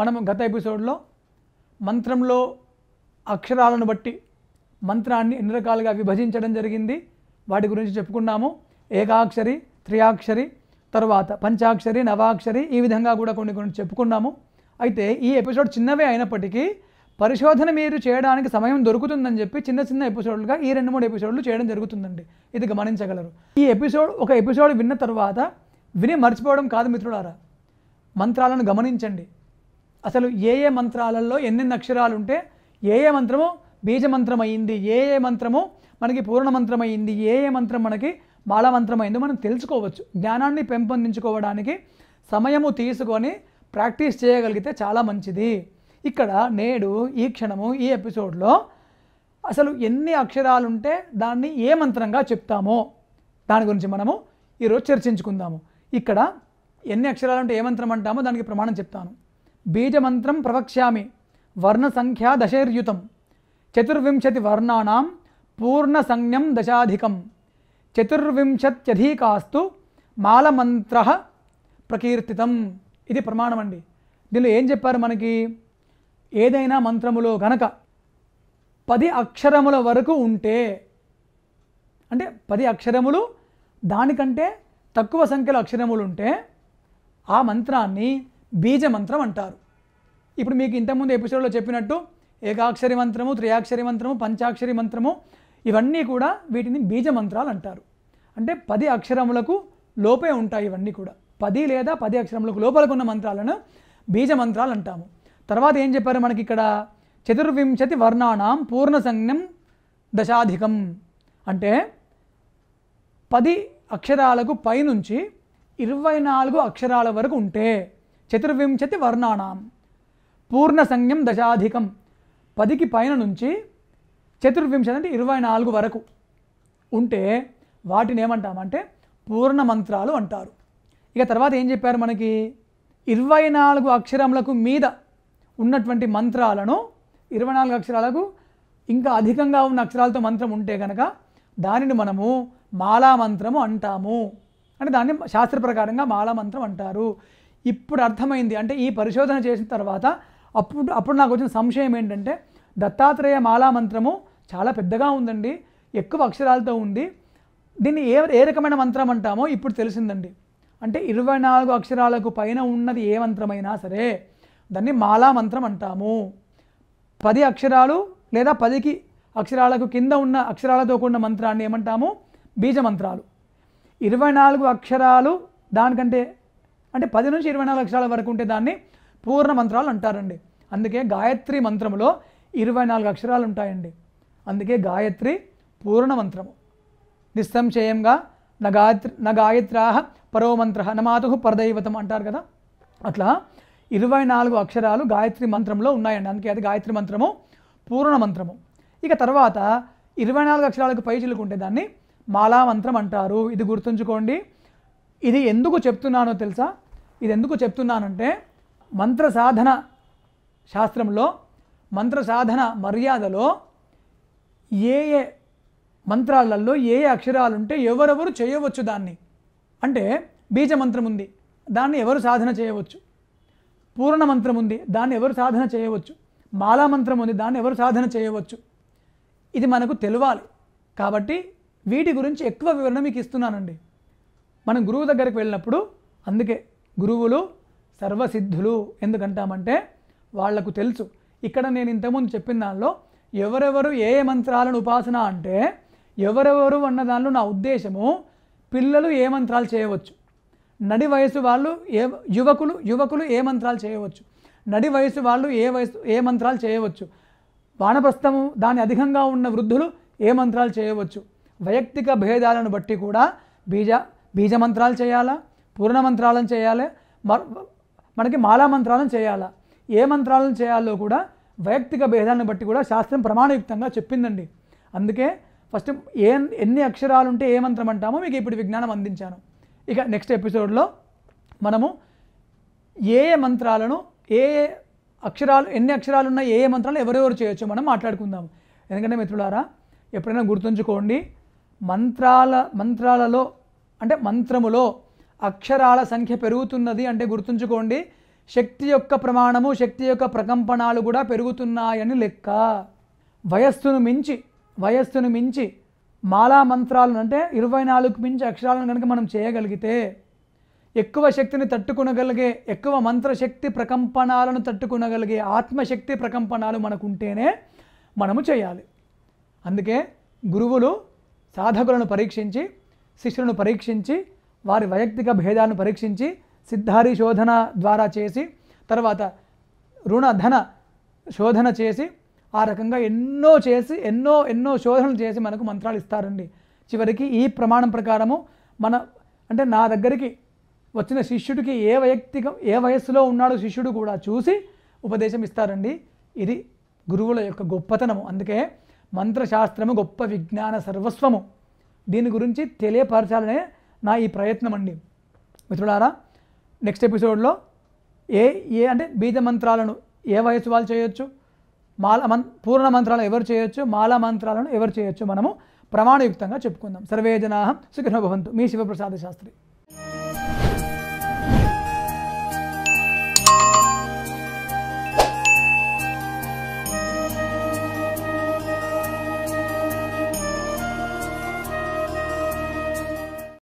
మనము గత ఎపిసోడ్లో మంత్రంలో అక్షరాలను బట్టి మంత్రాన్ని ఎన్ని రకాలుగా విభజించడం జరిగింది వాటి గురించి చెప్పుకున్నాము ఏకాక్షరి త్రియాక్షరి తర్వాత పంచాక్షరి నవాక్షరి ఈ విధంగా కూడా కొన్ని కొన్ని చెప్పుకున్నాము అయితే ఈ ఎపిసోడ్ చిన్నవే అయినప్పటికీ పరిశోధన మీరు చేయడానికి సమయం దొరుకుతుందని చెప్పి చిన్న చిన్న ఎపిసోడ్లుగా ఈ రెండు మూడు ఎపిసోడ్లు చేయడం జరుగుతుందండి ఇది గమనించగలరు ఈ ఎపిసోడ్ ఒక ఎపిసోడ్ విన్న తర్వాత విని మర్చిపోవడం కాదు మిత్రులారా మంత్రాలను గమనించండి అసలు ఏ ఏ మంత్రాలలో ఎన్నెన్ని అక్షరాలు ఉంటే ఏ ఏ మంత్రము బీజమంత్రం అయింది ఏ ఏ మంత్రము మనకి పూర్ణమంత్రం అయింది ఏ ఏ మంత్రం మనకి మాళ మంత్రం అయిందో మనం తెలుసుకోవచ్చు జ్ఞానాన్ని పెంపొందించుకోవడానికి సమయము తీసుకొని ప్రాక్టీస్ చేయగలిగితే చాలా మంచిది ఇక్కడ నేడు ఈ క్షణము ఈ ఎపిసోడ్లో అసలు ఎన్ని అక్షరాలు ఉంటే దాన్ని ఏ మంత్రంగా చెప్తామో దాని గురించి మనము ఈరోజు చర్చించుకుందాము ఇక్కడ ఎన్ని అక్షరాలు ఉంటే ఏ మంత్రం అంటామో దానికి ప్రమాణం చెప్తాను బీజమంత్రం ప్రవక్ష్యామి వర్ణసంఖ్యా దశైర్యుతం చతుర్వింశతి వర్ణానాం పూర్ణసంజ్ఞం దశాధికం చతుర్వింశత్యధికాస్తు మాలమంత్ర ప్రకీర్తితం ఇది ప్రమాణం అండి దీనిలో ఏం చెప్పారు మనకి ఏదైనా మంత్రములో గనక పది అక్షరముల వరకు ఉంటే అంటే పది అక్షరములు దానికంటే తక్కువ సంఖ్యలో అక్షరములు ఉంటే ఆ మంత్రాన్ని బీజ మంత్రం అంటారు ఇప్పుడు మీకు ఇంతకుముందు ఎపిసోడ్లో చెప్పినట్టు ఏకాక్షరి మంత్రము త్రియాక్షరి మంత్రము పంచాక్షరి మంత్రము ఇవన్నీ కూడా వీటిని బీజ మంత్రాలు అంటారు అంటే పది అక్షరములకు లోపే ఉంటాయి ఇవన్నీ కూడా పది లేదా పది అక్షరములకు లోపలకున్న మంత్రాలను బీజ మంత్రాలు అంటాము తర్వాత ఏం చెప్పారు మనకి ఇక్కడ చతుర్వింశతి వర్ణానాం పూర్ణ సంజ్ఞం దశాధికం అంటే పది అక్షరాలకు పైనుంచి ఇరవై నాలుగు అక్షరాల వరకు ఉంటే చతుర్వింశతి వర్ణానాం పూర్ణ సంజ్ఞం దశాధికం పదికి పైన నుంచి చతుర్వింశతి అంటే ఇరవై నాలుగు వరకు ఉంటే వాటిని ఏమంటామంటే పూర్ణ మంత్రాలు అంటారు ఇక తర్వాత ఏం చెప్పారు మనకి ఇరవై నాలుగు అక్షరములకు మీద ఉన్నటువంటి మంత్రాలను ఇరవై నాలుగు అక్షరాలకు ఇంకా అధికంగా ఉన్న అక్షరాలతో మంత్రం ఉంటే కనుక దానిని మనము మాలా మంత్రము అంటాము అంటే దాన్ని శాస్త్ర ప్రకారంగా మాలా మంత్రం అంటారు ఇప్పుడు అర్థమైంది అంటే ఈ పరిశోధన చేసిన తర్వాత అప్పుడు అప్పుడు నాకు వచ్చిన సంశయం ఏంటంటే దత్తాత్రేయ మాలా మంత్రము చాలా పెద్దగా ఉందండి ఎక్కువ అక్షరాలతో ఉంది దీన్ని ఏ ఏ రకమైన మంత్రం అంటామో ఇప్పుడు తెలిసిందండి అంటే ఇరవై నాలుగు అక్షరాలకు పైన ఉన్నది ఏ మంత్రమైనా సరే దాన్ని మాలా మంత్రం అంటాము పది అక్షరాలు లేదా పదికి అక్షరాలకు కింద ఉన్న అక్షరాలతో కూడిన మంత్రాన్ని ఏమంటాము బీజ మంత్రాలు ఇరవై నాలుగు అక్షరాలు దానికంటే అంటే పది నుంచి ఇరవై నాలుగు అక్షరాల వరకు ఉంటే దాన్ని పూర్ణ మంత్రాలు అంటారండి అందుకే గాయత్రి మంత్రంలో ఇరవై నాలుగు అక్షరాలు ఉంటాయండి అందుకే గాయత్రి పూర్ణ మంత్రము నిస్సంశయంగా నా గాయత్రి నా పరో మంత్ర నమాతు పరదైవతం అంటారు కదా అట్లా ఇరవై నాలుగు అక్షరాలు గాయత్రి మంత్రంలో ఉన్నాయండి అందుకే అది గాయత్రి మంత్రము పూర్ణ మంత్రము ఇక తర్వాత ఇరవై నాలుగు అక్షరాలకు పై చిలుకుంటే దాన్ని మాలా మంత్రం అంటారు ఇది గుర్తుంచుకోండి ఇది ఎందుకు చెప్తున్నానో తెలుసా ఇది ఎందుకు చెప్తున్నానంటే మంత్ర సాధన శాస్త్రంలో మంత్ర సాధన మర్యాదలో ఏ ఏ మంత్రాలలో ఏ ఏ అక్షరాలు ఉంటే ఎవరెవరు చేయవచ్చు దాన్ని అంటే బీజ మంత్రం ఉంది దాన్ని ఎవరు సాధన చేయవచ్చు పూర్ణ మంత్రం ఉంది దాన్ని ఎవరు సాధన చేయవచ్చు మాలా మంత్రం ఉంది దాన్ని ఎవరు సాధన చేయవచ్చు ఇది మనకు తెలియాలి కాబట్టి వీటి గురించి ఎక్కువ వివరణ మీకు ఇస్తున్నానండి మనం గురువు దగ్గరికి వెళ్ళినప్పుడు అందుకే గురువులు సర్వసిద్ధులు ఎందుకంటామంటే వాళ్లకు తెలుసు ఇక్కడ నేను ఇంతకుముందు చెప్పిన దానిలో ఎవరెవరు ఏ ఏ మంత్రాలను ఉపాసన అంటే ఎవరెవరు అన్న దానిలో నా ఉద్దేశము పిల్లలు ఏ మంత్రాలు చేయవచ్చు నడి వయసు వాళ్ళు ఏ యువకులు యువకులు ఏ మంత్రాలు చేయవచ్చు నడి వయసు వాళ్ళు ఏ వయసు ఏ మంత్రాలు చేయవచ్చు వానప్రస్థము దాని అధికంగా ఉన్న వృద్ధులు ఏ మంత్రాలు చేయవచ్చు వైయక్తిక భేదాలను బట్టి కూడా బీజ బీజ మంత్రాలు చేయాలా పూర్ణ మంత్రాలను చేయాలి మనకి మాలా మంత్రాలను చేయాలా ఏ మంత్రాలను చేయాలో కూడా వైయక్తిక భేదాలను బట్టి కూడా శాస్త్రం ప్రమాణయుక్తంగా చెప్పిందండి అందుకే ఫస్ట్ ఏ ఎన్ని అక్షరాలు ఉంటే ఏ మంత్రం అంటామో మీకు ఇప్పుడు విజ్ఞానం అందించాను ఇక నెక్స్ట్ ఎపిసోడ్లో మనము ఏ ఏ మంత్రాలను ఏ ఏ అక్షరాలు ఎన్ని అక్షరాలు ఉన్నా ఏ ఏ మంత్రాలు ఎవరెవరు చేయొచ్చో మనం మాట్లాడుకుందాం ఎందుకంటే మిత్రులారా ఎప్పుడైనా గుర్తుంచుకోండి మంత్రాల మంత్రాలలో అంటే మంత్రములో అక్షరాల సంఖ్య పెరుగుతున్నది అంటే గుర్తుంచుకోండి శక్తి యొక్క ప్రమాణము శక్తి యొక్క ప్రకంపనాలు కూడా పెరుగుతున్నాయని లెక్క వయస్సును మించి వయస్సును మించి మాలా మంత్రాలను అంటే ఇరవై నాలుగు మించి అక్షరాలను కనుక మనం చేయగలిగితే ఎక్కువ శక్తిని తట్టుకునగలిగే ఎక్కువ మంత్రశక్తి ప్రకంపనాలను తట్టుకునగలిగే ఆత్మశక్తి ప్రకంపనాలు మనకుంటేనే మనము చేయాలి అందుకే గురువులు సాధకులను పరీక్షించి శిష్యులను పరీక్షించి వారి వైయక్తిక భేదాన్ని పరీక్షించి సిద్ధారి శోధన ద్వారా చేసి తర్వాత రుణ ధన శోధన చేసి ఆ రకంగా ఎన్నో చేసి ఎన్నో ఎన్నో శోధనలు చేసి మనకు మంత్రాలు ఇస్తారండి చివరికి ఈ ప్రమాణం ప్రకారము మన అంటే నా దగ్గరికి వచ్చిన శిష్యుడికి ఏ వైయక్తిక ఏ వయస్సులో ఉన్నాడో శిష్యుడు కూడా చూసి ఉపదేశం ఇస్తారండి ఇది గురువుల యొక్క గొప్పతనము అందుకే మంత్రశాస్త్రము గొప్ప విజ్ఞాన సర్వస్వము దీని గురించి తెలియపరచాలనే నా ఈ ప్రయత్నం అండి మిత్రులారా నెక్స్ట్ ఎపిసోడ్లో ఏ ఏ అంటే బీజ మంత్రాలను ఏ వయసు వాళ్ళు చేయొచ్చు మాల మన్ పూర్ణ మంత్రాలను ఎవరు చేయొచ్చు మాల మంత్రాలను ఎవరు చేయొచ్చు మనము ప్రమాణయుక్తంగా చెప్పుకుందాం సర్వే జనా సుఖినోభవంతు మీ శివప్రసాద శాస్త్రి